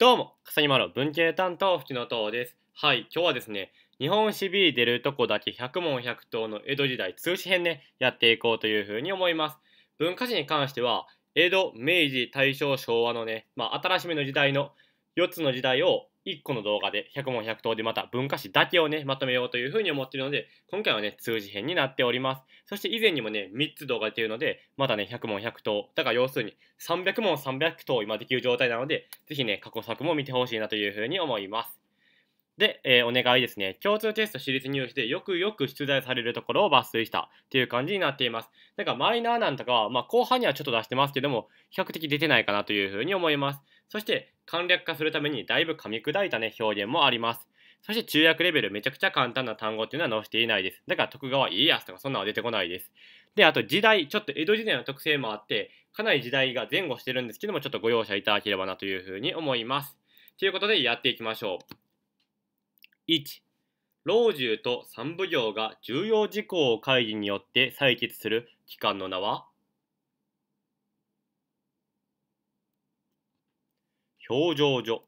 どうも、笠木マロ文系担当、ふ野のです。はい、今日はですね、日本史 B 出るとこだけ100問100答の江戸時代通史編ね、やっていこうというふうに思います。文化史に関しては、江戸、明治、大正、昭和のね、まあ、新しめの時代の4つの時代を1個の動画で100問100答でまた文化史だけをね、まとめようというふうに思っているので、今回はね、通じ編になっております。そして以前にもね、3つ動画出ているので、まだね、100問100答。だから要するに、300問300答今できる状態なので、ぜひね、過去作も見てほしいなというふうに思います。で、えー、お願いですね。共通テスト私立入試でよくよく出題されるところを抜粋したっていう感じになっています。だからマイナーなんとかは、まあ、後半にはちょっと出してますけども、比較的出てないかなというふうに思います。そして、簡略化するためにだいぶ噛み砕いたね、表現もあります。そして中約レベルめちゃくちゃ簡単な単語っていうのは載せていないです。だから徳川家康とかそんなのは出てこないです。で、あと時代、ちょっと江戸時代の特性もあって、かなり時代が前後してるんですけども、ちょっとご容赦いただければなというふうに思います。ということでやっていきましょう。1老中と三奉行が重要事項を会議によって採決する機関の名は表情所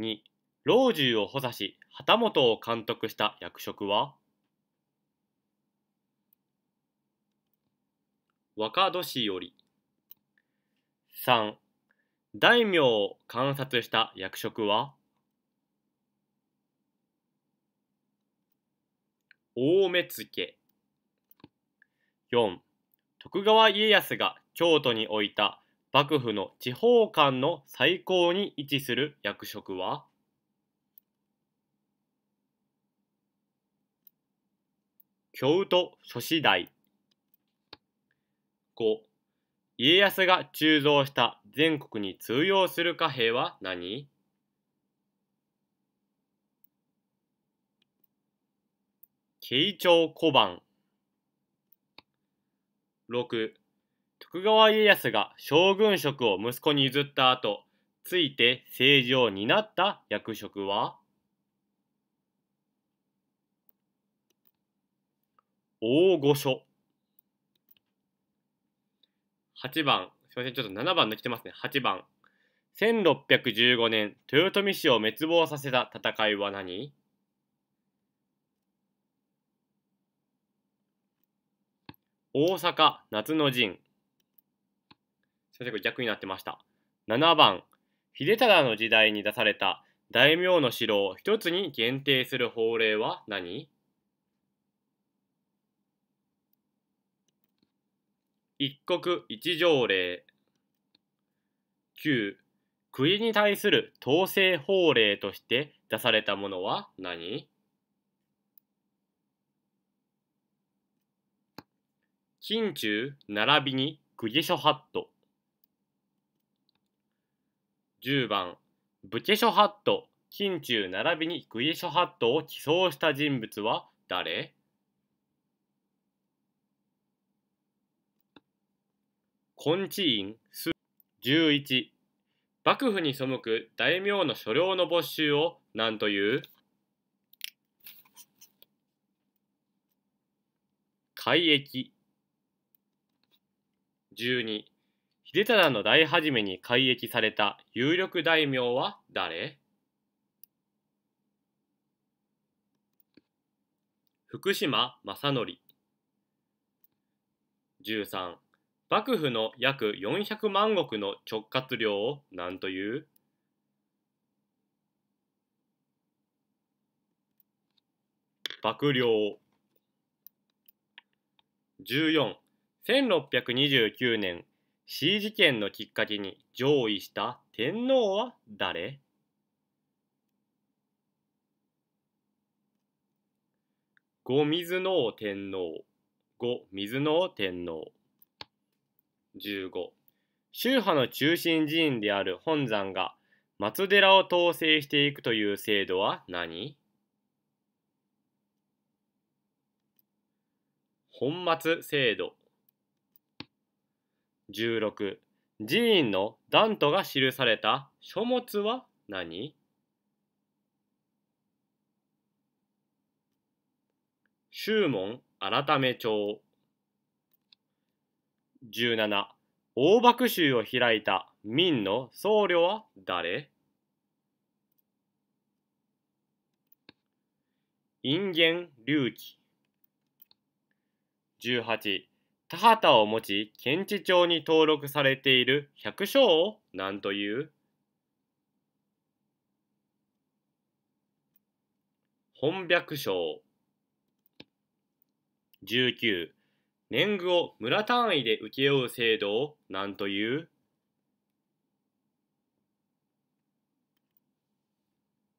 2老中を補佐し旗本を監督した役職は若年寄3大名を観察した役職は大目付4徳川家康が京都に置いた幕府の地方間の最高に位置する役職は京都諸子台。5家康が鋳造した全国に通用する貨幣は何慶長小判6徳川家康が将軍職を息子に譲った後ついて政治を担った役職は大御所8番すみませんちょっと7番抜きてますね8番1615年豊臣氏を滅亡させた戦いは何大阪夏の陣先生これ逆になってました7番秀忠の時代に出された大名の城を一つに限定する法令は何一国一条令9国に対する統制法令として出されたものは何近中並びにグゲショハット10番ブケショハット金中並びにグゲショハットを起草した人物は誰コンチイン11幕府に背く大名の所領の没収を何という改易12秀忠の代始めに改易された有力大名は誰福島正則13幕府の約400万石の直轄領を何という幕僚14 1629年 C 事件のきっかけに上位した天皇は誰五水能天皇五水能天皇15宗派の中心寺院である本山が松寺を統制していくという制度は何本末制度16寺院の断トが記された書物は何宗門改め帳17大幕州を開いた明の僧侶は誰人間隆起18田畑を持ち県知帳に登録されている百姓を何という本百姓19年貢を村単位で請け負う制度を何という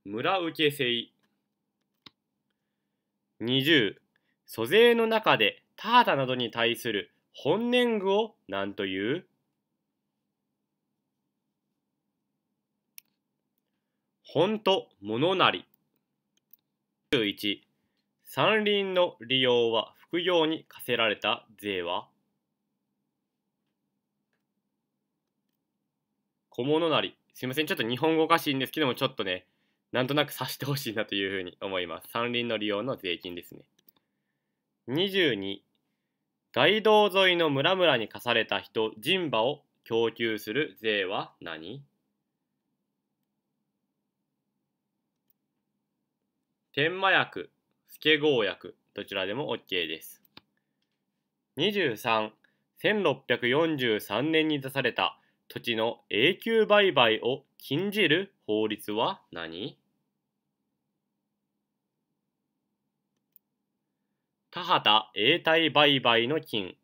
村請制20租税の中でただなどに対する本年貢を何という本と物なり1山林の利用は副業に課せられた税は小物なりすいませんちょっと日本語おかしいんですけどもちょっとねなんとなく察してほしいなというふうに思います山林の利用の税金ですね22街道沿いの村々に課された人人馬を供給する税は何天満薬、助郷薬、どちらでも OK です。23、1643年に出された土地の永久売買を禁じる法律は何田畑永代売買の金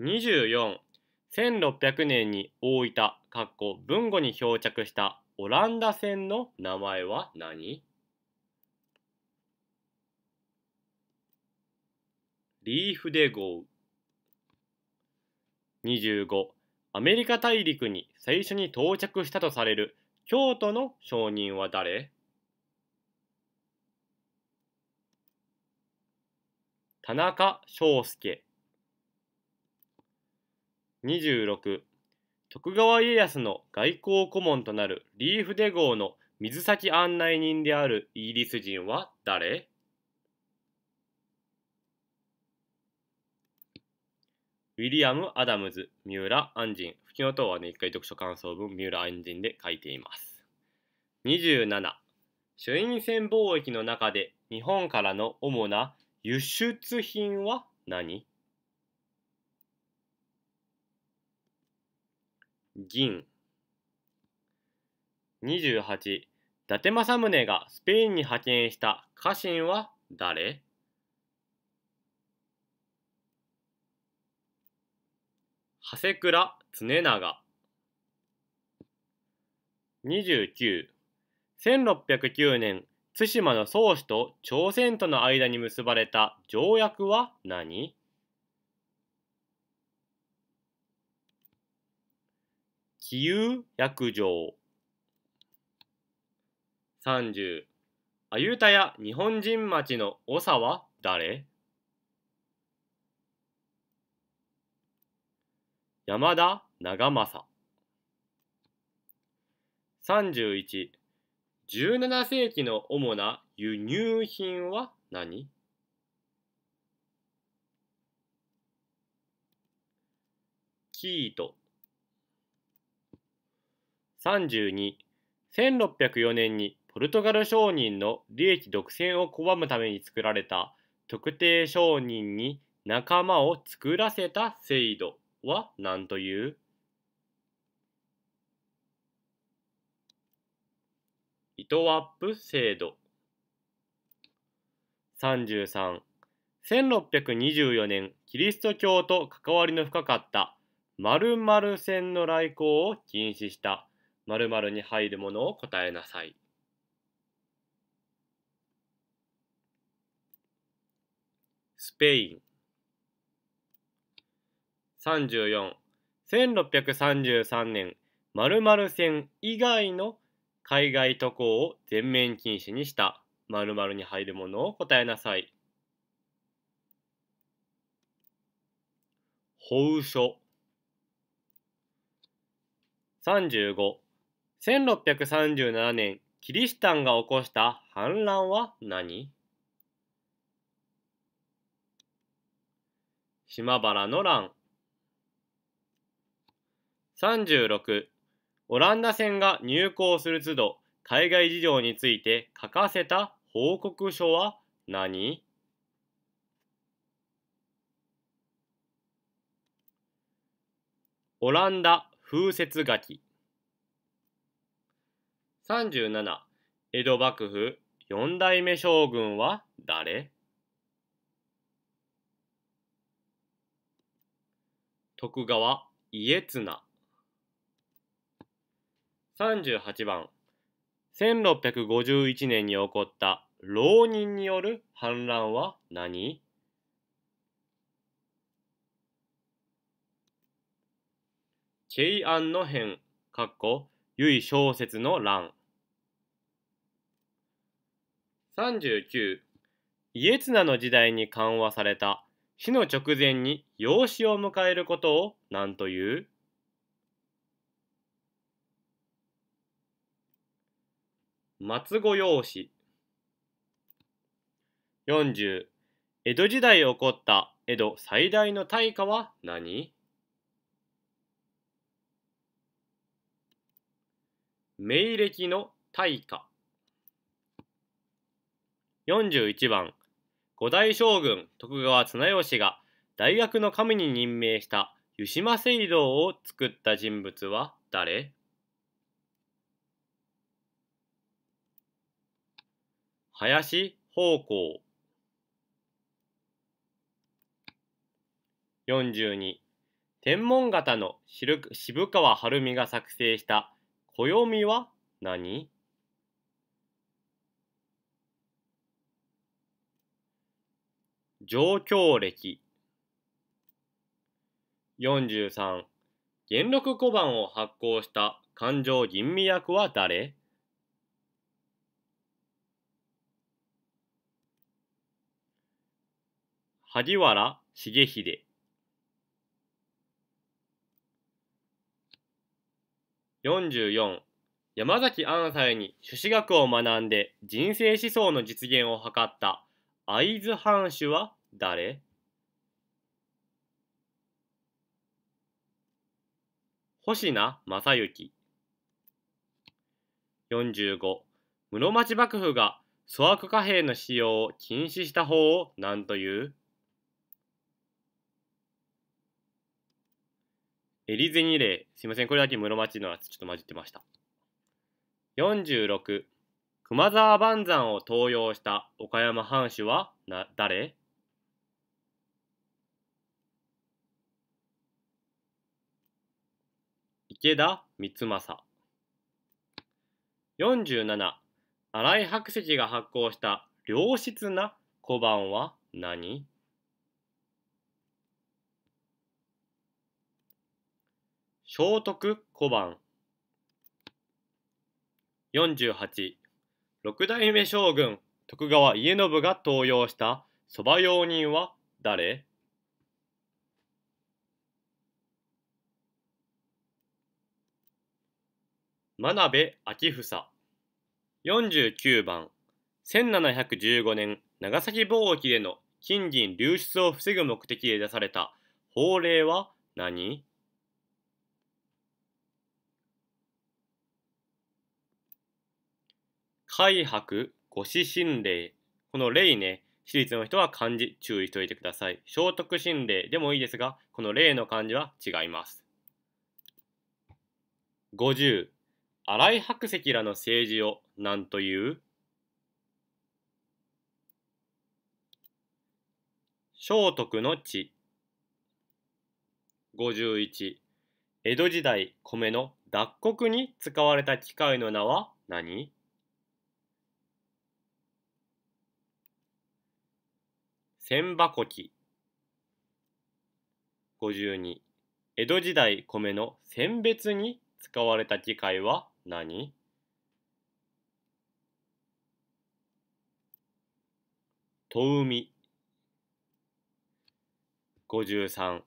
241600年に大分かっこ文後に漂着したオランダ船の名前は何リーフデ号25アメリカ大陸に最初に到着したとされる京都の商人は誰田中将介26徳川家康の外交顧問となるリーフデ号の水先案内人であるイギリス人は誰ウィリアム・アダムズ、三浦安人。吹きの塔はね、一回読書感想文、三浦安人で書いています。27、朱印船貿易の中で日本からの主な輸出品は何銀28伊達政宗がスペインに派遣した家臣は誰長谷倉常長29 1609年対馬の宗主と朝鮮との間に結ばれた条約は何杞憂約定三十、あゆたや日本人町の長は誰山田長政三十一、17世紀の主な輸入品は何ート321604年にポルトガル商人の利益独占を拒むために作られた特定商人に仲間を作らせた制度は何というドアップ制度33 1624年キリスト教と関わりの深かった〇〇線の来航を禁止した〇〇に入るものを答えなさいスペイン34 1633年〇〇線以外の海外渡航を全面禁止にした○○に入るものを答えなさい。保書35 1637年キリシタンが起こした反乱は何島原の乱36オランダ船が入港する都度海外事情について書かせた報告書は何オランダ風雪書き37江戸幕府四代目将軍は誰徳川家綱38番1651年に起こった浪人による反乱は何慶安の変かっこ由井小説の乱39家綱の時代に緩和された死の直前に養子を迎えることを何という松御用紙40江戸時代起こった江戸最大の大火は何明暦の大火41番五代将軍徳川綱吉が大学の神に任命した湯島聖堂を作った人物は誰林方向42天文型の渋川晴美が作成した「暦は何?」状況歴43元禄小判を発行した勘定吟味役は誰萩原重秀44山崎安斎に朱子学を学んで人生思想の実現を図った会津藩主は誰星名正幸45室町幕府が粗悪貨幣の使用を禁止した方を何というリゼニレー。すいません、これだけ室町のやつちょっと混じってました。46、熊沢万山を登用した岡山藩主はな誰池田三政。47、新井白石が発行した良質な小判は何聖徳小判48六代目将軍徳川家宣が登用した蕎麦用人は誰真鍋昭房49番1715年長崎貿易での金銀流出を防ぐ目的で出された法令は何開白、五子心霊。この霊ね、私立の人は漢字注意しておいてください。聖徳心霊でもいいですが、この霊の漢字は違います。50、新井白石らの政治を何という聖徳の地51江戸時代米の脱穀に使われた機械の名は何千箱こき52江戸時代米の選別に使われた機械は何遠海53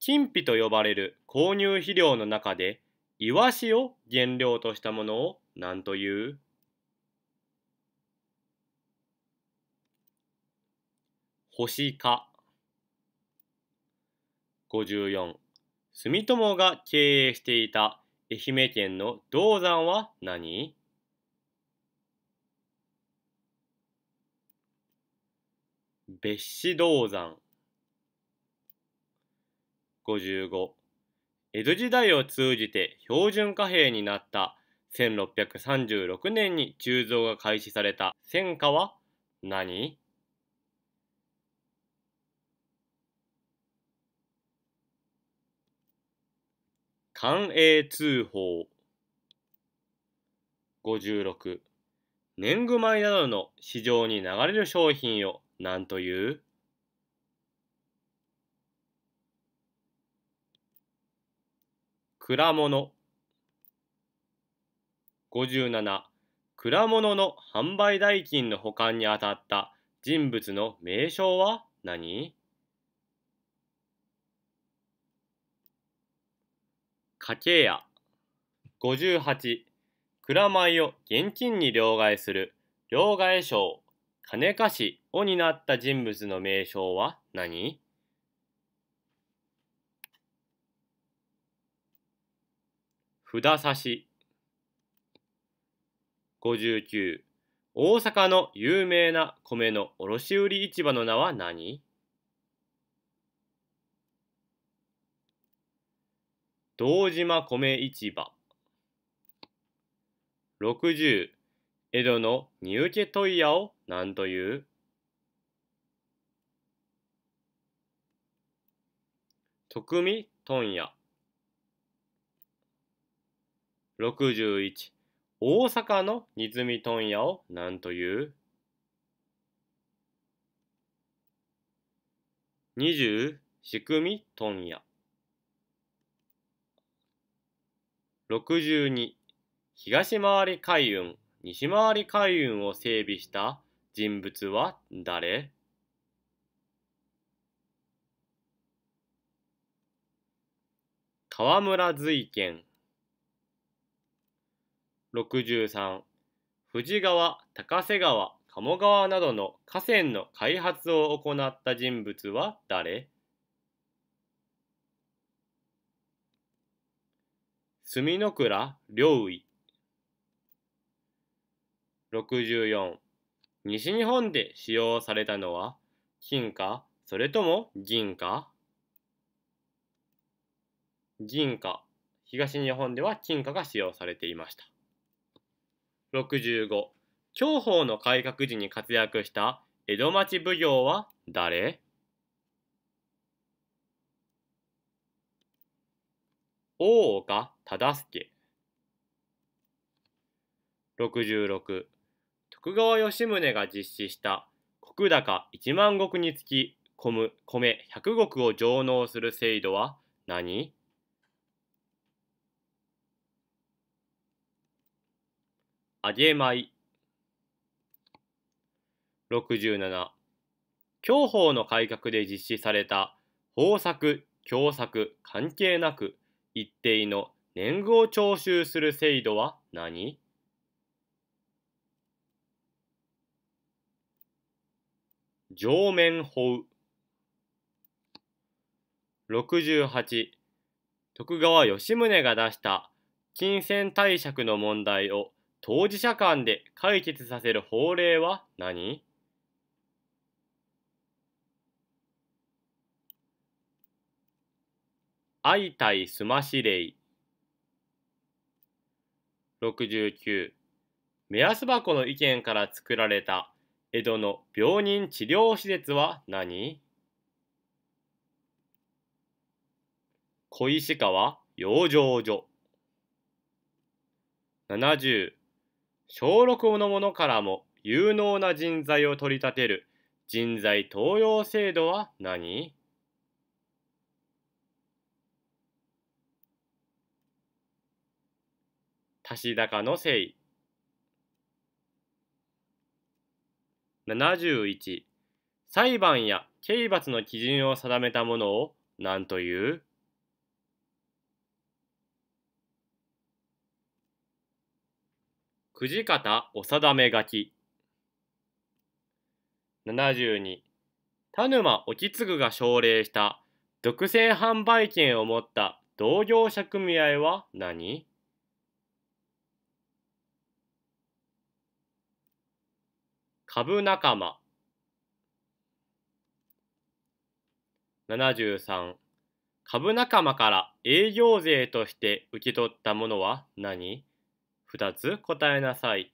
金皮と呼ばれる購入肥料の中でイワシを原料としたものを何という星化54住友が経営していた愛媛県の銅山は何別紙銅山55江戸時代を通じて標準貨幣になった1636年に鋳造が開始された戦火は何官営通報56年貢米などの市場に流れる商品を何という蔵物57蔵物の販売代金の保管にあたった人物の名称は何家計屋58蔵米を現金に両替する両替商金貸しを担った人物の名称は何札差し59大阪の有名な米の卸売市場の名は何堂島米市場60江戸の荷受問屋を何という徳見問屋61大阪の荷積み問屋を何という20仕組み問屋62東回り海運西回り海運を整備した人物は誰河村瑞賢63富士川高瀬川鴨川などの河川の開発を行った人物は誰墨の倉良位64西日本で使用されたのは金貨それとも銀貨銀貨東日本では金貨が使用されていました65享保の改革時に活躍した江戸町奉行は誰大岡忠助66徳川吉宗が実施した石高1万石につき米100石を上納する制度は何あげまい67享保の改革で実施された豊作・凶作関係なく一定の年貢を徴収する制度は何上面法68徳川吉宗が出した金銭貸借の問題を当事者間で解決させる法令は何相対すまし令69目安箱の意見から作られた江戸の病人治療施設は何小石川養生所70小6の者からも有能な人材を取り立てる人材登用制度は何足し高の誠意71裁判や刑罰の基準を定めたものを何という九字方お定め書き72田沼意次が奨励した独占販売権を持った同業者組合は何株仲間73株仲間から営業税として受け取ったものは何 ?2 つ答えなさい。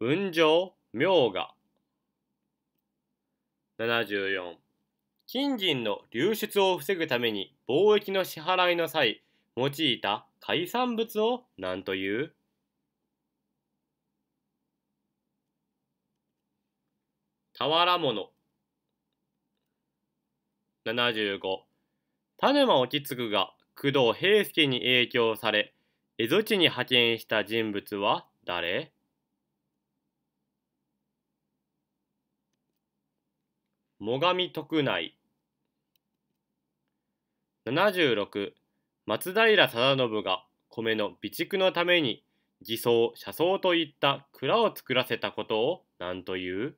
雲上明が74金銀の流出を防ぐために貿易の支払いの際用いた海産物を何という俵物75田沼意次が工藤平介に影響され蝦夷地に派遣した人物は誰最上徳内76松平定信が米の備蓄のために偽装車窓といった蔵を作らせたことを何という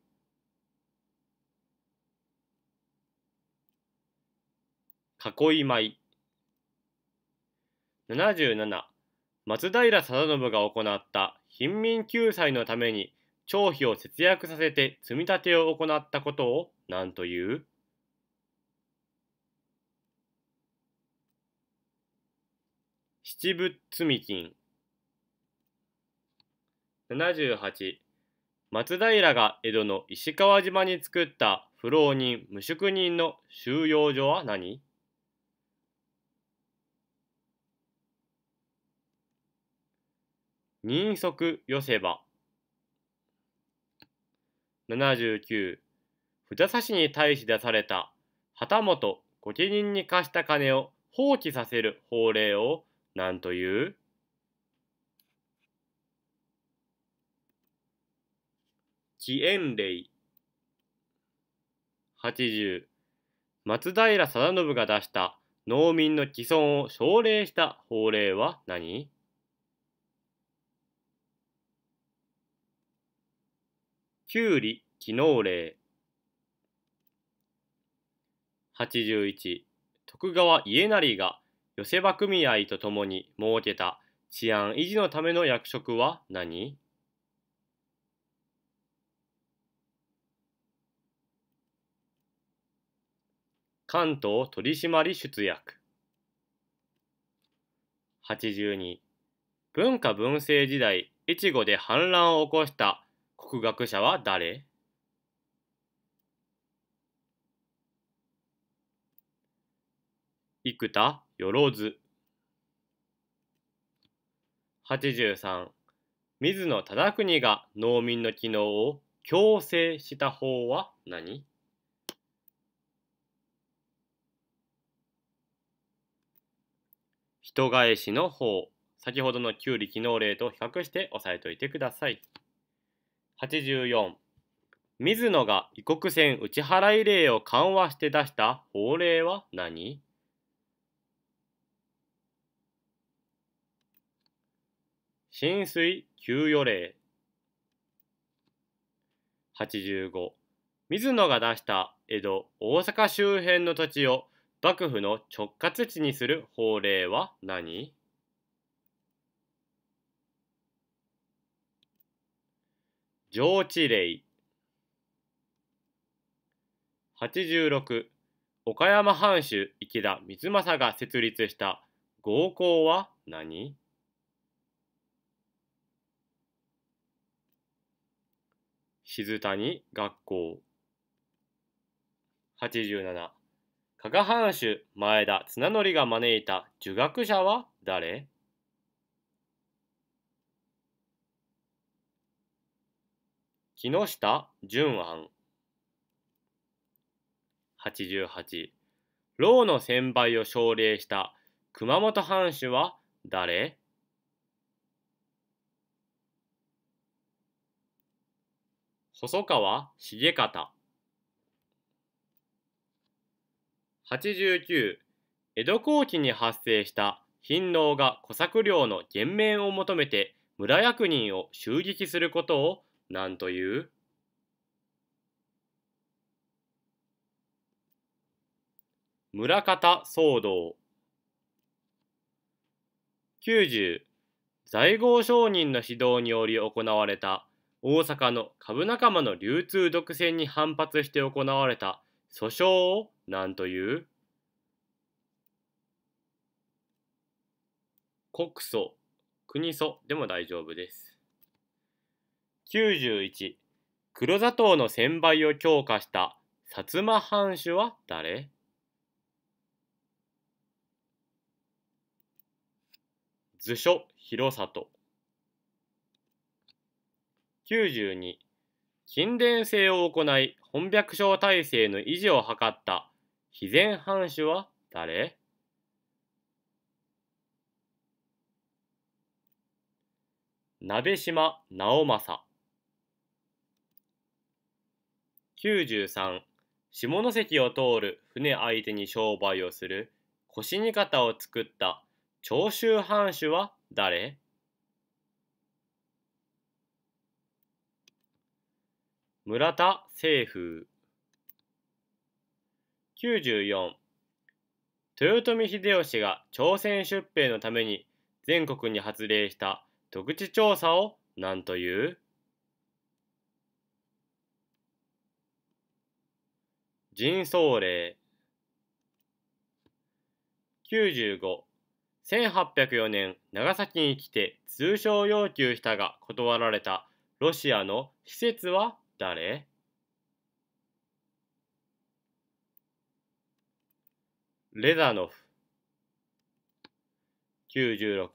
囲い米77松平定信が行った貧民救済のために町費を節約させて積み立てを行ったことを何という七仏積金78松平が江戸の石川島に作った不老人無宿人の収容所は何人足寄せ場79札差しに対し出された旗本御家人に貸した金を放棄させる法令をなんという地円類80松平定信が出した農民の既存を奨励した法令は何きゅうり機能令81徳川家成が寄せ場組合とともに設けた治安維持のための役職は何関東取締出役82文化文政時代越後で反乱を起こした国学者は誰幾田よろず83水野忠邦が農民の機能を強制した法は何人返しの法先ほどのウリ機能例と比較して押さえておいてください84水野が異国船打払令を緩和して出した法令は何浸水給与令85水野が出した江戸大阪周辺の土地を幕府の直轄地にする法令は何上地令86岡山藩主池田光政が設立した合校は何静谷学校87加賀藩主前田綱則が招いた儒学者は誰木下淳庵88牢の先輩を奨励した熊本藩主は誰細川重方89江戸後期に発生した貧農が小作料の減免を求めて村役人を襲撃することを何という村方騒動90在郷商人の指導により行われた大阪の株仲間の流通独占に反発して行われた訴訟を何という国訴、国訴でも大丈夫です。91黒砂糖の専売を強化した薩摩藩主は誰図書広里92勤勉性を行い本百姓体制の維持を図った肥前藩主は誰鍋島直政93下関を通る船相手に商売をする腰に肩を作った長州藩主は誰村田清風94豊臣秀吉が朝鮮出兵のために全国に発令した特地調査を何という人相令951804年長崎に来て通商要求したが断られたロシアの施設は誰レザノフ96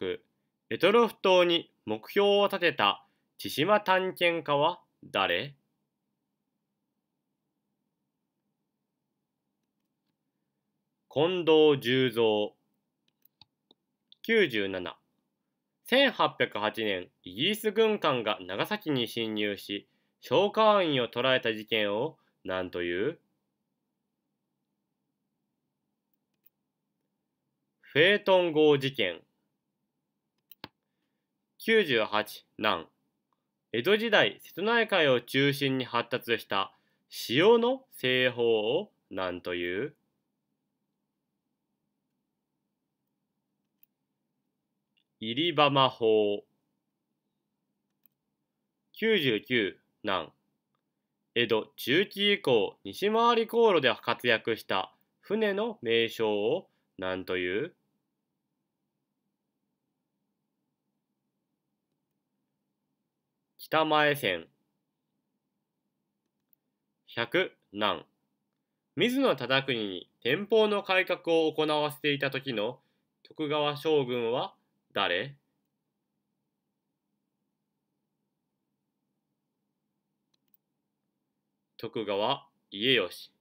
エトロフ島に目標を立てた千島探検家は誰近藤十三97 1808年イギリス軍艦が長崎に侵入し召喚員を捕らえた事件を何というフェートン号事件98難江戸時代瀬戸内海を中心に発達した塩の製法を何という入り浜法99南江戸中期以降西回り航路で活躍した船の名称を何という北前線百南水野忠邦に天保の改革を行わせていた時の徳川将軍は誰徳川家康。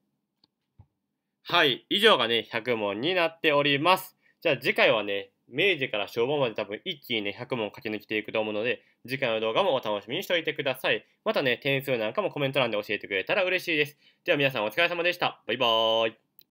はい以上がね100問になっておりますじゃあ次回はね明治から昭和まで多分一気にね100問駆け抜けていくと思うので次回の動画もお楽しみにしておいてくださいまたね点数なんかもコメント欄で教えてくれたら嬉しいですでは皆さんお疲れ様でしたバイバーイ